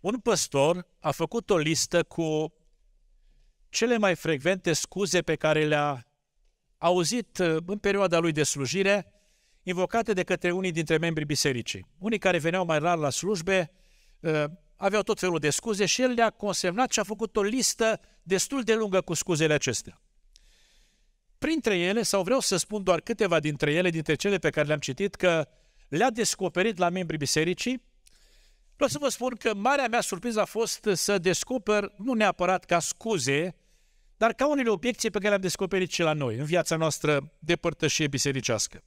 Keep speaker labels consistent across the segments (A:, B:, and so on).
A: un păstor a făcut o listă cu cele mai frecvente scuze pe care le-a auzit uh, în perioada lui de slujire, invocate de către unii dintre membrii bisericii. Unii care veneau mai rar la slujbe uh, aveau tot felul de scuze și el le-a consemnat și a făcut o listă destul de lungă cu scuzele acestea. Printre ele, sau vreau să spun doar câteva dintre ele, dintre cele pe care le-am citit, că le-a descoperit la membrii bisericii Vreau să vă spun că marea mea surpriză a fost să descoper, nu neapărat ca scuze, dar ca unele obiecții pe care le-am descoperit și la noi, în viața noastră de părtășie bisericească.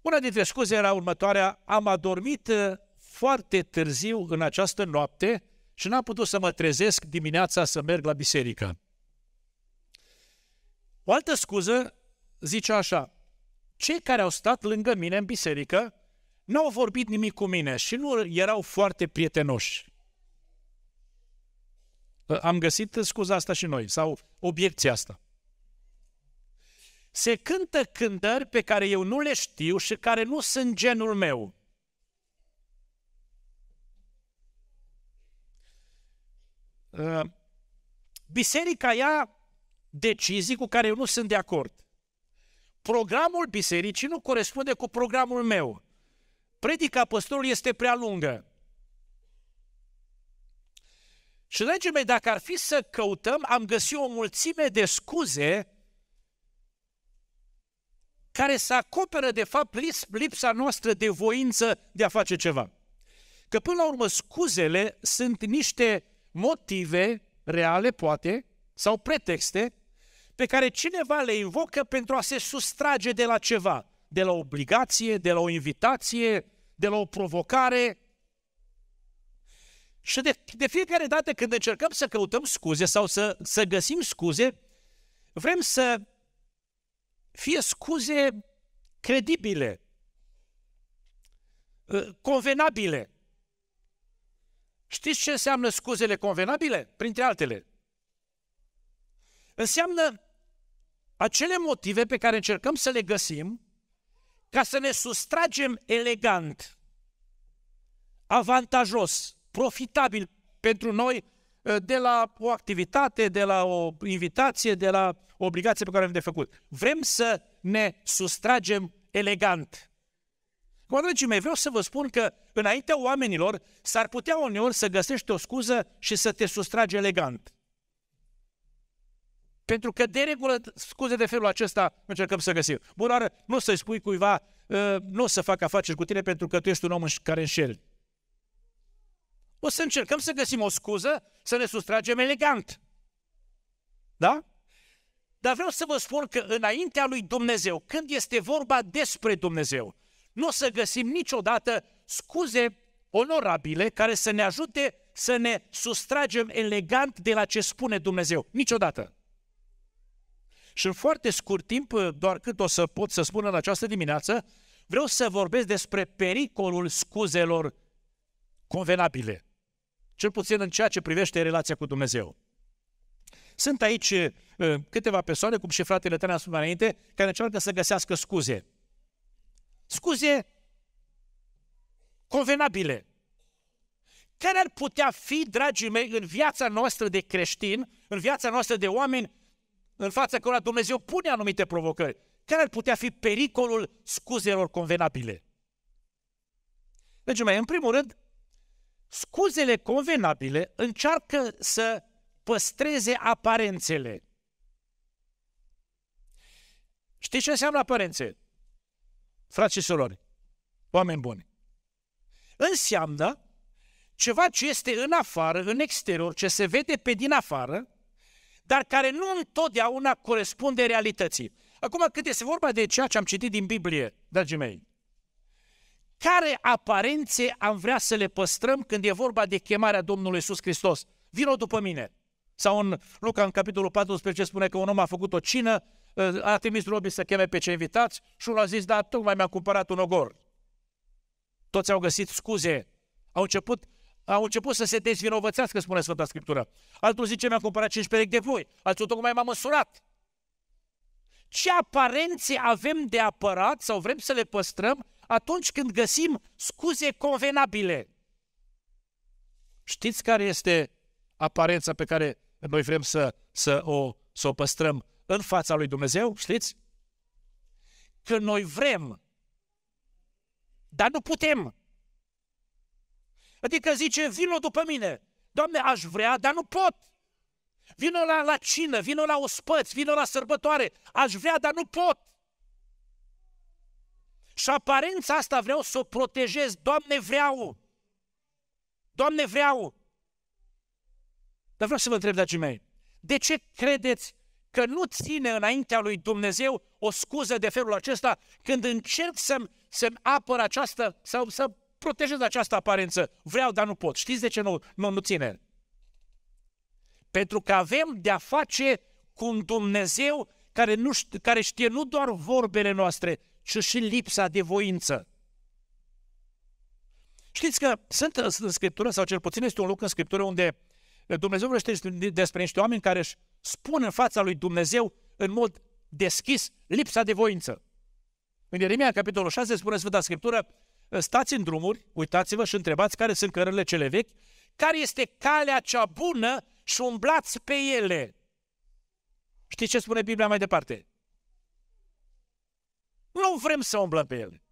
A: Una dintre scuze era următoarea, am adormit uh, foarte târziu în această noapte și n-am putut să mă trezesc dimineața să merg la biserică. O altă scuză zice așa, cei care au stat lângă mine în biserică nu au vorbit nimic cu mine și nu erau foarte prietenoși. Am găsit scuza asta și noi, sau obiecția asta. Se cântă cântări pe care eu nu le știu și care nu sunt genul meu. Uh, biserica ia decizii cu care eu nu sunt de acord. Programul bisericii nu corespunde cu programul meu predica păstorului este prea lungă. Și, dragii mei, dacă ar fi să căutăm, am găsit o mulțime de scuze care să acoperă, de fapt, lipsa noastră de voință de a face ceva. Că, până la urmă, scuzele sunt niște motive reale, poate, sau pretexte, pe care cineva le invocă pentru a se sustrage de la ceva, de la obligație, de la o invitație, de la o provocare. Și de, de fiecare dată când încercăm să căutăm scuze sau să, să găsim scuze, vrem să fie scuze credibile, ă, convenabile. Știți ce înseamnă scuzele convenabile? Printre altele. Înseamnă acele motive pe care încercăm să le găsim ca să ne sustragem elegant, avantajos, profitabil pentru noi ă, de la o activitate, de la o invitație, de la o obligație pe care am de făcut. Vrem să ne sustragem elegant. Cum dragii mei, vreau să vă spun că înaintea oamenilor s-ar putea uneori să găsești o scuză și să te sustragi elegant. Pentru că, de regulă, scuze de felul acesta încercăm să găsim. Bun, oară, nu să-i spui cuiva, ă, nu o să fac afaceri cu tine pentru că tu ești un om care înșeli. O să încercăm să găsim o scuză, să ne sustragem elegant. Da? Dar vreau să vă spun că înaintea lui Dumnezeu, când este vorba despre Dumnezeu, nu o să găsim niciodată scuze onorabile care să ne ajute să ne sustragem elegant de la ce spune Dumnezeu. Niciodată. Și în foarte scurt timp, uh, doar cât o să pot să spun în această dimineață, vreau să vorbesc despre pericolul scuzelor convenabile, cel puțin în ceea ce privește relația cu Dumnezeu. Sunt aici uh, câteva persoane, cum și fratele tău a spus mai înainte, care încearcă să găsească scuze. Scuze convenabile. Care ar putea fi, dragii mei, în viața noastră de creștin, în viața noastră de oameni, în fața cărora Dumnezeu pune anumite provocări. Care ar putea fi pericolul scuzelor convenabile? Deci, mai în primul rând, scuzele convenabile încearcă să păstreze aparențele. Știți ce înseamnă aparențe? Frați și surori, oameni buni. Înseamnă ceva ce este în afară, în exterior, ce se vede pe din afară, dar care nu întotdeauna corespunde realității. Acum, cât este vorba de ceea ce am citit din Biblie, dragii mei, care aparențe am vrea să le păstrăm când e vorba de chemarea Domnului Iisus Hristos? Vino după mine! Sau în Luca, în capitolul 14, spune că un om a făcut o cină, ă, a trimis robii să cheme pe cei invitați și unul a zis, da, tocmai mi-am cumpărat un ogor. Toți au găsit scuze, au început au început să se dezvinovățească, spune Sfânta Scriptură. Altul zice, mi-a cumpărat 5 perechi de voi, altul tocmai m-a măsurat. Ce aparențe avem de apărat sau vrem să le păstrăm atunci când găsim scuze convenabile? Știți care este aparența pe care noi vrem să, să, o, să o păstrăm în fața lui Dumnezeu? Știți? Că noi vrem, dar nu putem Adică zice, vină după mine. Doamne, aș vrea, dar nu pot. Vină la, la cină, vină la ospăți, vină la sărbătoare. Aș vrea, dar nu pot. Și aparența asta vreau să o protejez. Doamne, vreau! Doamne, vreau! Dar vreau să vă întreb, dragii mei, de ce credeți că nu ține înaintea lui Dumnezeu o scuză de felul acesta când încerc să-mi, să apăr această, sau să protejez această aparență. Vreau, dar nu pot. Știți de ce nu, nu, nu ține? Pentru că avem de-a face cu un Dumnezeu care, nu, care știe nu doar vorbele noastre, ci și lipsa de voință. Știți că sunt în Scriptură, sau cel puțin este un loc în Scriptură unde Dumnezeu vrește despre niște oameni care își spun în fața lui Dumnezeu în mod deschis lipsa de voință. În Ieremia, capitolul 6, spune Sfânta Scriptură, stați în drumuri, uitați-vă și întrebați care sunt cărările cele vechi, care este calea cea bună și umblați pe ele. Știți ce spune Biblia mai departe? Nu vrem să umblăm pe ele.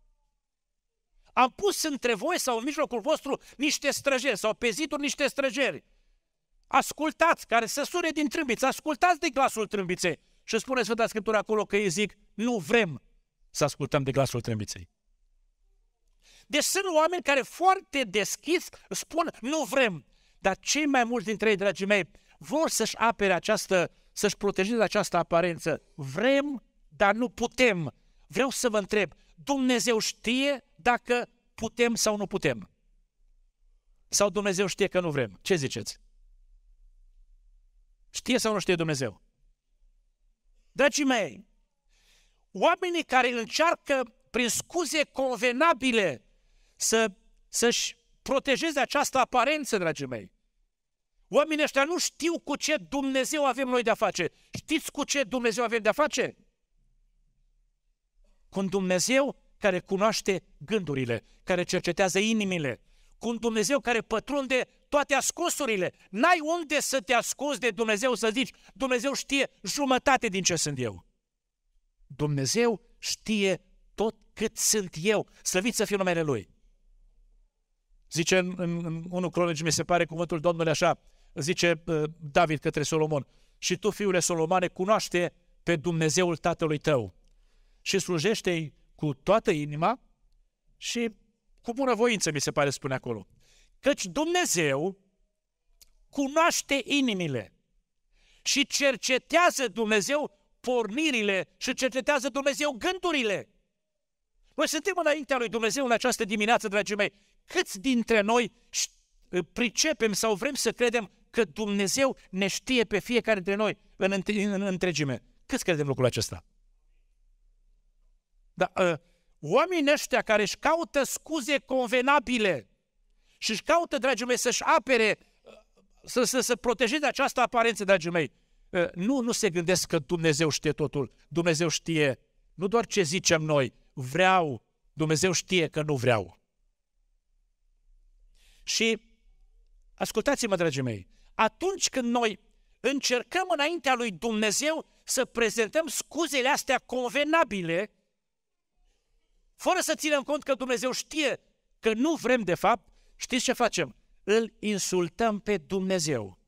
A: Am pus între voi sau în mijlocul vostru niște străjeri sau pe ziduri niște străjeri. Ascultați, care să sune din trâmbiță, ascultați de glasul trâmbiței. Și spune Sfânta Scriptură acolo că ei zic, nu vrem să ascultăm de glasul trâmbiței. Deci sunt oameni care foarte deschis spun, nu vrem. Dar cei mai mulți dintre ei, dragii mei, vor să-și apere această, să-și protejeze această aparență. Vrem, dar nu putem. Vreau să vă întreb, Dumnezeu știe dacă putem sau nu putem? Sau Dumnezeu știe că nu vrem? Ce ziceți? Știe sau nu știe Dumnezeu? Dragii mei, oamenii care încearcă prin scuze convenabile să, să-și protejeze această aparență, dragii mei. Oamenii ăștia nu știu cu ce Dumnezeu avem noi de-a face. Știți cu ce Dumnezeu avem de-a face? Cu un Dumnezeu care cunoaște gândurile, care cercetează inimile, cu un Dumnezeu care pătrunde toate ascunsurile. N-ai unde să te ascunzi de Dumnezeu să zici, Dumnezeu știe jumătate din ce sunt eu. Dumnezeu știe tot cât sunt eu. Slăvit să fiu numele Lui. Zice în, în, în unul Cronici, mi se pare cuvântul Domnului așa, zice uh, David către Solomon, și tu, fiule Solomane, cunoaște pe Dumnezeul tatălui tău și slujește-i cu toată inima și cu voință, mi se pare, spune acolo. Căci Dumnezeu cunoaște inimile și cercetează Dumnezeu pornirile și cercetează Dumnezeu gândurile. Noi suntem înaintea lui Dumnezeu în această dimineață, dragii mei. Câți dintre noi pricepem sau vrem să credem că Dumnezeu ne știe pe fiecare dintre noi în, întregime? Câți credem lucrul acesta? Dar ă, oamenii ăștia care își caută scuze convenabile și își caută, dragii mei, să-și apere, ă, să, să, să protejeze această aparență, dragii mei, ă, nu, nu se gândesc că Dumnezeu știe totul. Dumnezeu știe nu doar ce zicem noi, vreau, Dumnezeu știe că nu vreau. Și ascultați-mă, dragii mei, atunci când noi încercăm înaintea lui Dumnezeu să prezentăm scuzele astea convenabile, fără să ținem cont că Dumnezeu știe că nu vrem de fapt, știți ce facem? Îl insultăm pe Dumnezeu.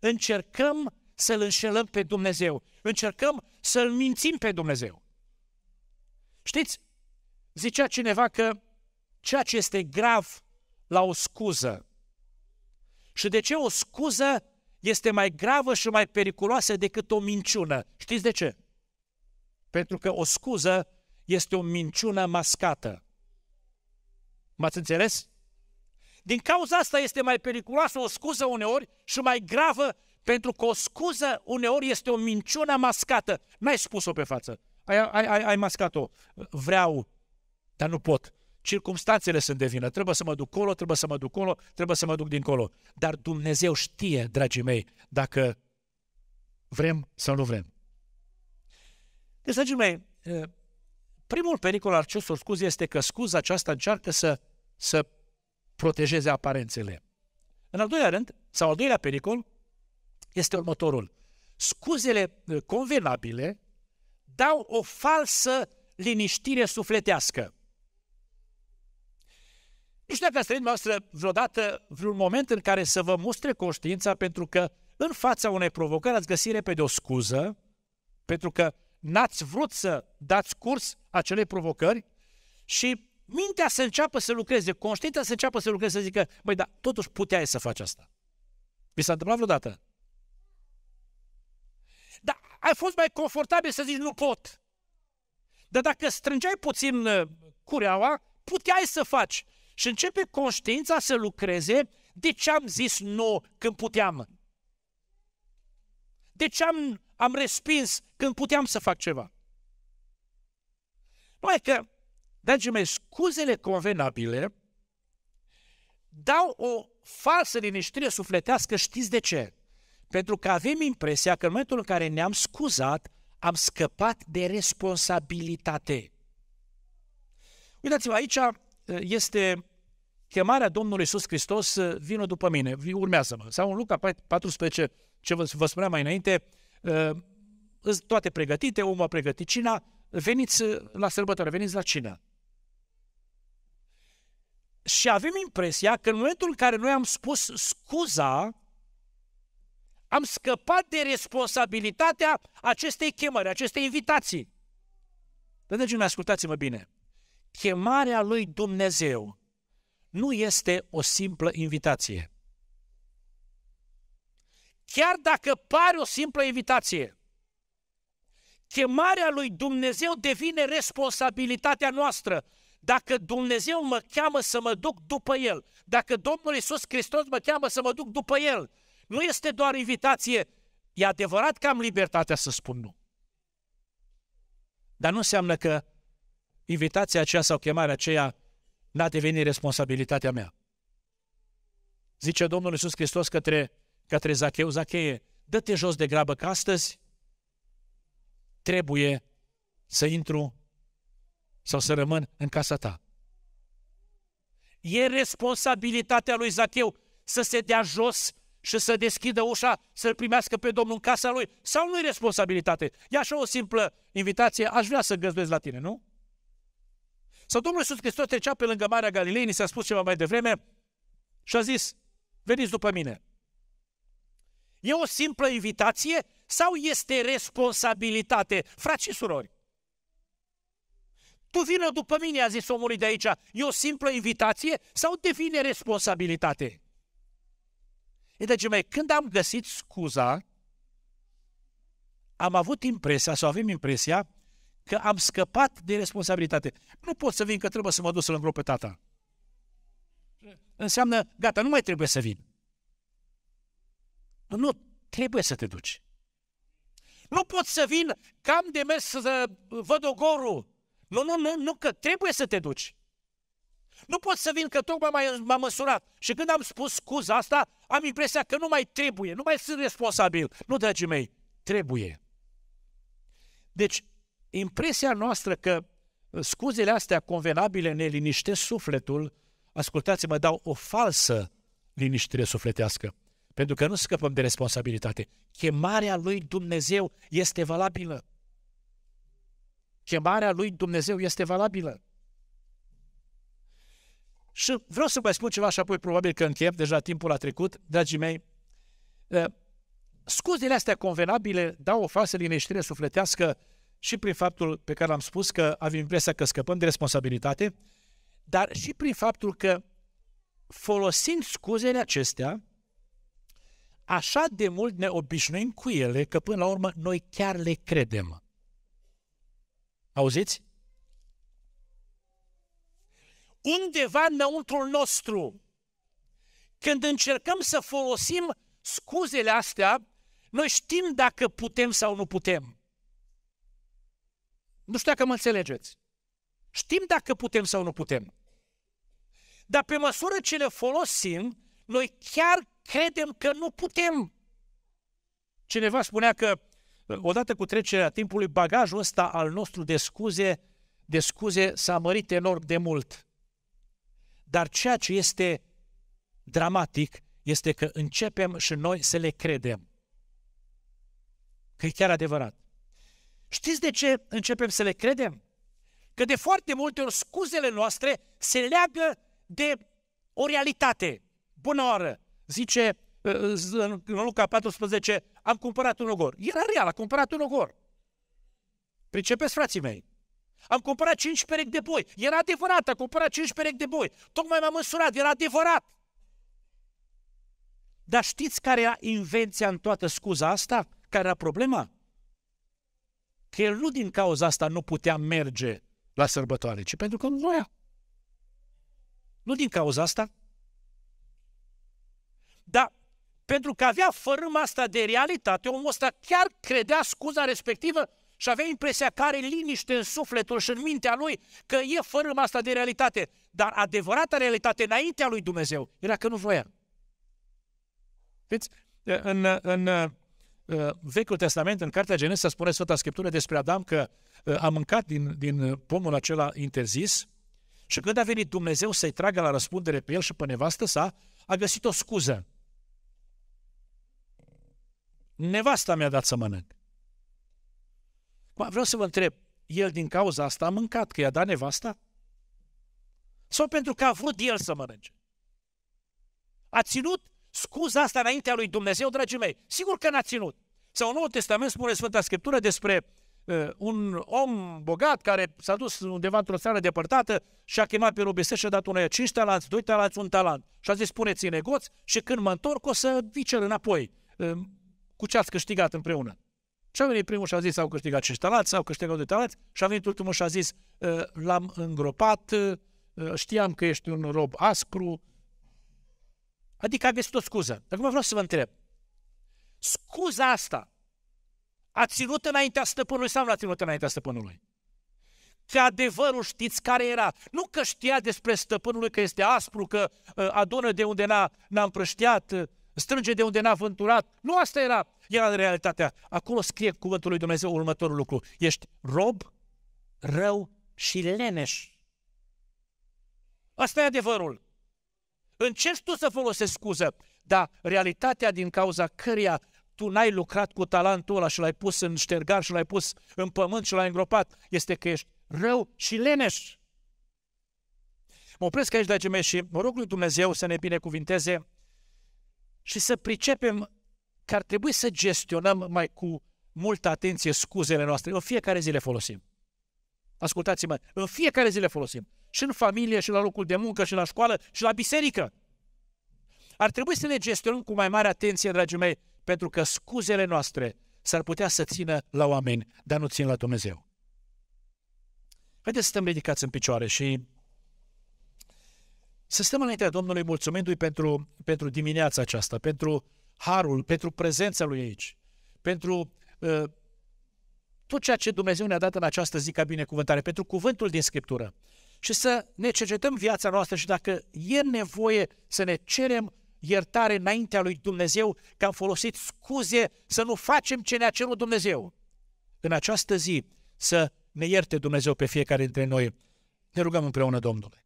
A: Încercăm să-L înșelăm pe Dumnezeu. Încercăm să-L mințim pe Dumnezeu. Știți, zicea cineva că ceea ce este grav la o scuză și de ce o scuză este mai gravă și mai periculoasă decât o minciună. Știți de ce? Pentru că o scuză este o minciună mascată. M-ați înțeles? Din cauza asta este mai periculoasă o scuză uneori și mai gravă pentru că o scuză uneori este o minciună mascată. N-ai spus-o pe față. Ai, ai, ai, ai mascat-o. Vreau, dar nu pot. Circumstanțele sunt de vină. Trebuie să mă duc colo, trebuie să mă duc colo, trebuie să mă duc dincolo. Dar Dumnezeu știe, dragii mei, dacă vrem sau nu vrem. Deci, dragii mei, eh, primul pericol al acestor scuze este că scuza aceasta încearcă să, să protejeze aparențele. În al doilea rând, sau al doilea pericol, este următorul. Scuzele eh, convenabile dau o falsă liniștire sufletească. Nu știu dacă ați trăit noastră vreodată vreun moment în care să vă mustre conștiința pentru că în fața unei provocări ați găsit repede o scuză, pentru că n-ați vrut să dați curs acelei provocări și mintea să înceapă să lucreze, conștiința să înceapă să lucreze, să zică, băi, dar totuși puteai să faci asta. Vi s-a întâmplat vreodată? ai fost mai confortabil să zici nu pot. Dar dacă strângeai puțin uh, cureaua, puteai să faci. Și începe conștiința să lucreze de ce am zis nu când puteam. De ce am, am respins când puteam să fac ceva. Numai că, dragii mei, scuzele convenabile dau o falsă liniștire sufletească, știți de ce? Pentru că avem impresia că în momentul în care ne-am scuzat, am scăpat de responsabilitate. Uitați-vă, aici uh, este chemarea Domnului Iisus Hristos, uh, vină după mine, urmează-mă. Sau în Luca 14, ce vă, spuneam mai înainte, uh, toate pregătite, omul a pregătit cina, veniți la sărbătoare, veniți la cină. Și avem impresia că în momentul în care noi am spus scuza, am scăpat de responsabilitatea acestei chemări, acestei invitații. Dar, dragii mei, ascultați-mă bine. Chemarea lui Dumnezeu nu este o simplă invitație. Chiar dacă pare o simplă invitație, chemarea lui Dumnezeu devine responsabilitatea noastră. Dacă Dumnezeu mă cheamă să mă duc după El, dacă Domnul Isus Hristos mă cheamă să mă duc după El, nu este doar invitație. E adevărat că am libertatea să spun nu. Dar nu înseamnă că invitația aceea sau chemarea aceea n-a devenit responsabilitatea mea. Zice Domnul Iisus Hristos către, către Zacheu, Zacheie, dă-te jos de grabă că astăzi trebuie să intru sau să rămân în casa ta. E responsabilitatea lui Zacheu să se dea jos și să deschidă ușa, să-L primească pe Domnul în casa lui? Sau nu-i responsabilitate? E așa o simplă invitație, aș vrea să găzduiesc la tine, nu? Sau Domnul Iisus Hristos trecea pe lângă Marea Galilei, ni s-a spus ceva mai devreme, și a zis, veniți după mine. E o simplă invitație sau este responsabilitate? Frați și surori, tu vină după mine, a zis omului de aici, e o simplă invitație sau devine responsabilitate? Dragii mei, când am găsit scuza, am avut impresia, sau avem impresia, că am scăpat de responsabilitate. Nu pot să vin, că trebuie să mă duc să-l îngrop pe tata. Înseamnă, gata, nu mai trebuie să vin. Nu, trebuie să te duci. Nu pot să vin, că am de mers să văd ogorul. Nu, nu, nu, nu, că trebuie să te duci. Nu pot să vin că tocmai m-am măsurat. Și când am spus scuza asta, am impresia că nu mai trebuie, nu mai sunt responsabil. Nu, dragii mei, trebuie. Deci, impresia noastră că uh, scuzele astea convenabile ne liniștesc sufletul, ascultați-mă, dau o falsă liniștire sufletească. Pentru că nu scăpăm de responsabilitate. Chemarea lui Dumnezeu este valabilă. Chemarea lui Dumnezeu este valabilă. Și vreau să mai spun ceva și apoi probabil că încheiem, deja timpul a trecut, dragii mei. Eh, scuzele astea convenabile dau o falsă liniștire sufletească și prin faptul pe care l-am spus că avem impresia că scăpăm de responsabilitate, dar și prin faptul că folosind scuzele acestea, așa de mult ne obișnuim cu ele că până la urmă noi chiar le credem. Auziți? undeva înăuntru nostru. Când încercăm să folosim scuzele astea, noi știm dacă putem sau nu putem. Nu știu dacă mă înțelegeți. Știm dacă putem sau nu putem. Dar pe măsură ce le folosim, noi chiar credem că nu putem. Cineva spunea că odată cu trecerea timpului, bagajul ăsta al nostru de scuze, de scuze s-a mărit enorm de mult. Dar ceea ce este dramatic este că începem și noi să le credem. Că e chiar adevărat. Știți de ce începem să le credem? Că de foarte multe ori scuzele noastre se leagă de o realitate. Bună oară! Zice uh, în Luca 14, am cumpărat un ogor. Era real, a cumpărat un ogor. Pricepeți, frații mei. Am cumpărat 5 perechi de boi. Era adevărat, am cumpărat 5 perechi de boi. Tocmai m-am măsurat. era adevărat. Dar știți care era invenția în toată scuza asta? Care era problema? Că el nu din cauza asta nu putea merge la sărbătoare, ci pentru că nu voia. Nu din cauza asta. Dar pentru că avea fărâma asta de realitate, omul ăsta chiar credea scuza respectivă și avea impresia că are liniște în sufletul și în mintea lui că e fără asta de realitate. Dar adevărata realitate înaintea lui Dumnezeu era că nu voia. Vedeți, în, în, Vechiul Testament, în Cartea Genesa, spune Sfânta Scriptură despre Adam că uh, a mâncat din, din pomul acela interzis și când a venit Dumnezeu să-i tragă la răspundere pe el și pe nevastă sa, a găsit o scuză. Nevasta mi-a dat să mănânc. Vreau să vă întreb, el din cauza asta a mâncat, că i-a dat nevasta? Sau pentru că a vrut el să mănânce? A ținut scuza asta înaintea lui Dumnezeu, dragii mei? Sigur că n-a ținut. Sau în Noul Testament spune Sfânta Scriptură despre uh, un om bogat care s-a dus undeva într-o țară depărtată și a chemat pe rubisesc și a dat unuia 5 talanți, 2 talanți, un talant. Și a zis, spuneți în negoț și când mă întorc o să vii cer înapoi uh, cu ce ați câștigat împreună. Și a venit primul și a zis, au câștigat 5 talați, au câștigat 2 talați și a venit ultimul și a zis, ă, l-am îngropat, ă, ă, știam că ești un rob aspru. Adică a găsit o scuză. Acum vreau să vă întreb. Scuza asta a ținut înaintea stăpânului sau nu a ținut înaintea stăpânului? Că adevărul știți care era. Nu că știa despre stăpânului că este aspru, că adună de unde n-a, n-a împrăștiat, strânge de unde n-a vânturat. Nu asta era, era în realitatea. Acolo scrie cuvântul lui Dumnezeu următorul lucru. Ești rob, rău și leneș. Asta e adevărul. Încerci tu să folosești scuză, dar realitatea din cauza căreia tu n-ai lucrat cu talentul ăla și l-ai pus în ștergar și l-ai pus în pământ și l-ai îngropat, este că ești rău și leneș. Mă opresc aici, dragii mei, și mă rog lui Dumnezeu să ne binecuvinteze și să pricepem că ar trebui să gestionăm mai cu multă atenție scuzele noastre. În fiecare zi le folosim. Ascultați-mă, în fiecare zi le folosim. Și în familie, și la locul de muncă, și la școală, și la biserică. Ar trebui să le gestionăm cu mai mare atenție, dragii mei, pentru că scuzele noastre s-ar putea să țină la oameni, dar nu țin la Dumnezeu. Haideți să stăm ridicați în picioare și să stăm înaintea Domnului mulțumindu-i pentru, pentru dimineața aceasta, pentru harul, pentru prezența lui aici, pentru uh, tot ceea ce Dumnezeu ne-a dat în această zi ca binecuvântare, pentru cuvântul din Scriptură. Și să ne cercetăm viața noastră și dacă e nevoie să ne cerem iertare înaintea lui Dumnezeu că am folosit scuze să nu facem ce ne-a cerut Dumnezeu. În această zi să ne ierte Dumnezeu pe fiecare dintre noi. Ne rugăm împreună Domnului.